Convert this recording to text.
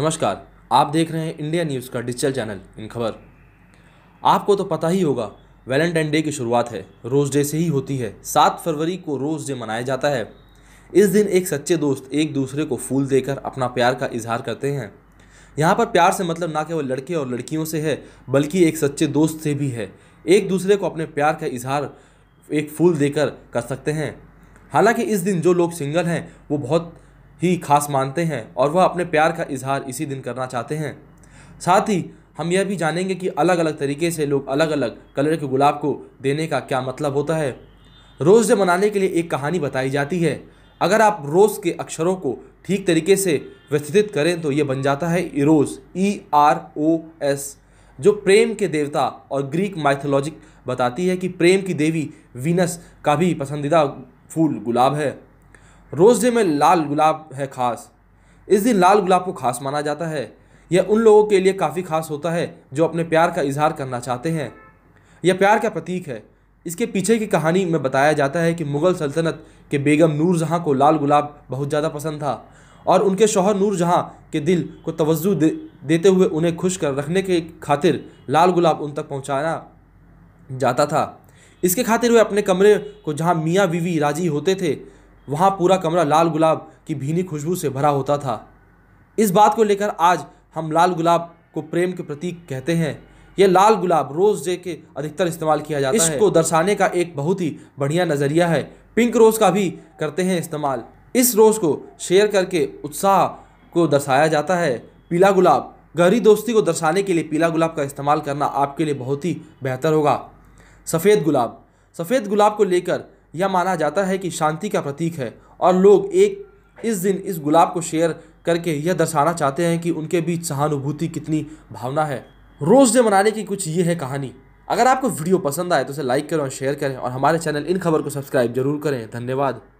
नमस्कार आप देख रहे हैं इंडिया न्यूज़ का डिजिटल चैनल इन खबर आपको तो पता ही होगा वैलेंटाइन डे की शुरुआत है रोज़ डे से ही होती है सात फरवरी को रोज़ डे मनाया जाता है इस दिन एक सच्चे दोस्त एक दूसरे को फूल देकर अपना प्यार का इजहार करते हैं यहाँ पर प्यार से मतलब ना केवल लड़के और लड़कियों से है बल्कि एक सच्चे दोस्त से भी है एक दूसरे को अपने प्यार का इजहार एक फूल देकर कर सकते हैं हालांकि इस दिन जो लोग सिंगल हैं वो बहुत ही खास मानते हैं और वह अपने प्यार का इजहार इसी दिन करना चाहते हैं साथ ही हम यह भी जानेंगे कि अलग अलग तरीके से लोग अलग अलग कलर के गुलाब को देने का क्या मतलब होता है रोज़ डे मनाने के लिए एक कहानी बताई जाती है अगर आप रोज़ के अक्षरों को ठीक तरीके से व्यवस्थित करें तो ये बन जाता है Eros E R O S जो प्रेम के देवता और ग्रीक माइथोलॉजिक बताती है कि प्रेम की देवी वीनस का भी पसंदीदा फूल गुलाब है रोज़ डे में लाल गुलाब है ख़ास इस दिन लाल गुलाब को खास माना जाता है यह उन लोगों के लिए काफ़ी खास होता है जो अपने प्यार का इजहार करना चाहते हैं यह प्यार का प्रतीक है इसके पीछे की कहानी में बताया जाता है कि मुग़ल सल्तनत के बेगम नूर जहाँ को लाल गुलाब बहुत ज़्यादा पसंद था और उनके शोहर नूर जहाँ के दिल को तवज्जो दे, देते हुए उन्हें खुश कर रखने के खातिर लाल गुलाब उन तक पहुँचाया जाता था इसके खातिर वे अपने कमरे को जहाँ मियाँ बीवी राजी होते थे वहाँ पूरा कमरा लाल गुलाब की भीनी खुशबू से भरा होता था इस बात को लेकर आज हम लाल गुलाब को प्रेम के प्रतीक कहते हैं यह लाल गुलाब रोज़ डे के अधिकतर इस्तेमाल किया जाता है इसको दर्शाने का एक बहुत ही बढ़िया नज़रिया है पिंक रोज़ का भी करते हैं इस्तेमाल इस रोज़ को शेयर करके उत्साह को दर्शाया जाता है पीला गुलाब गहरी दोस्ती को दर्शाने के लिए पीला गुलाब का इस्तेमाल करना आपके लिए बहुत ही बेहतर होगा सफ़ेद गुलाब सफ़ेद गुलाब को लेकर यह माना जाता है कि शांति का प्रतीक है और लोग एक इस दिन इस गुलाब को शेयर करके यह दर्शाना चाहते हैं कि उनके बीच सहानुभूति कितनी भावना है रोज़ डे मनाने की कुछ ये है कहानी अगर आपको वीडियो पसंद आए तो उसे लाइक करें और शेयर करें और हमारे चैनल इन खबर को सब्सक्राइब जरूर करें धन्यवाद